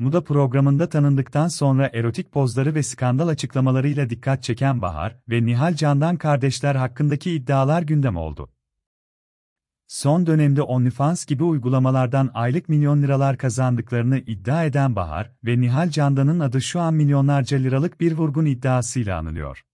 Muda programında tanındıktan sonra erotik pozları ve skandal açıklamalarıyla dikkat çeken Bahar ve Nihal Candan kardeşler hakkındaki iddialar gündem oldu. Son dönemde OnlyFans gibi uygulamalardan aylık milyon liralar kazandıklarını iddia eden Bahar ve Nihal Candan'ın adı şu an milyonlarca liralık bir vurgun iddiasıyla anılıyor.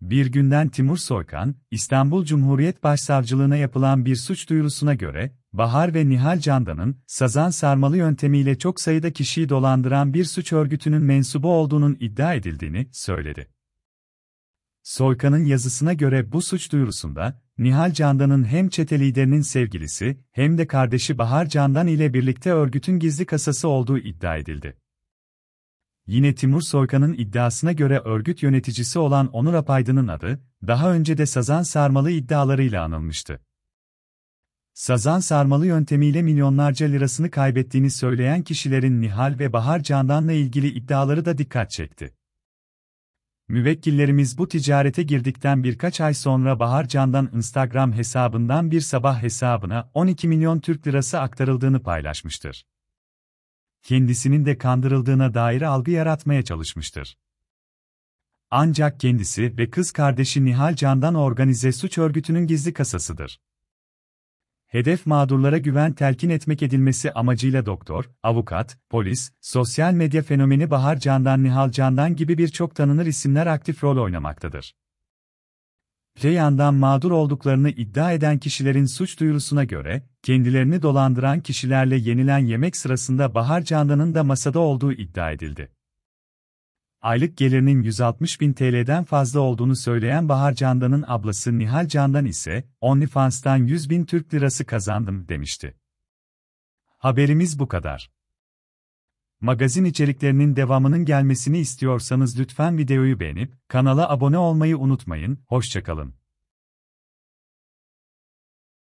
Bir günden Timur Soykan, İstanbul Cumhuriyet Başsavcılığına yapılan bir suç duyurusuna göre, Bahar ve Nihal Candan'ın, sazan sarmalı yöntemiyle çok sayıda kişiyi dolandıran bir suç örgütünün mensubu olduğunun iddia edildiğini söyledi. Soykan'ın yazısına göre bu suç duyurusunda, Nihal Candan'ın hem çete liderinin sevgilisi hem de kardeşi Bahar Candan ile birlikte örgütün gizli kasası olduğu iddia edildi. Yine Timur Soykan'ın iddiasına göre örgüt yöneticisi olan Onur Apaydın'ın adı, daha önce de Sazan Sarmalı iddialarıyla anılmıştı. Sazan sarmalı yöntemiyle milyonlarca lirasını kaybettiğini söyleyen kişilerin Nihal ve Bahar Candan'la ilgili iddiaları da dikkat çekti. Müvekkillerimiz bu ticarete girdikten birkaç ay sonra Bahar Candan Instagram hesabından bir sabah hesabına 12 milyon Türk lirası aktarıldığını paylaşmıştır. Kendisinin de kandırıldığına dair algı yaratmaya çalışmıştır. Ancak kendisi ve kız kardeşi Nihal Candan organize suç örgütünün gizli kasasıdır. Hedef mağdurlara güven telkin etmek edilmesi amacıyla doktor, avukat, polis, sosyal medya fenomeni Bahar Candan Nihal Candan gibi birçok tanınır isimler aktif rol oynamaktadır. Öte yandan mağdur olduklarını iddia eden kişilerin suç duyurusuna göre, kendilerini dolandıran kişilerle yenilen yemek sırasında Bahar Candan'ın da masada olduğu iddia edildi aylık gelirinin 160 bin TL'den fazla olduğunu söyleyen Bahar Candan'ın ablası Nihal Candan ise, OnlyFans'tan 100 bin Türk lirası kazandım demişti. Haberimiz bu kadar. Magazin içeriklerinin devamının gelmesini istiyorsanız lütfen videoyu beğenip, kanala abone olmayı unutmayın, hoşçakalın.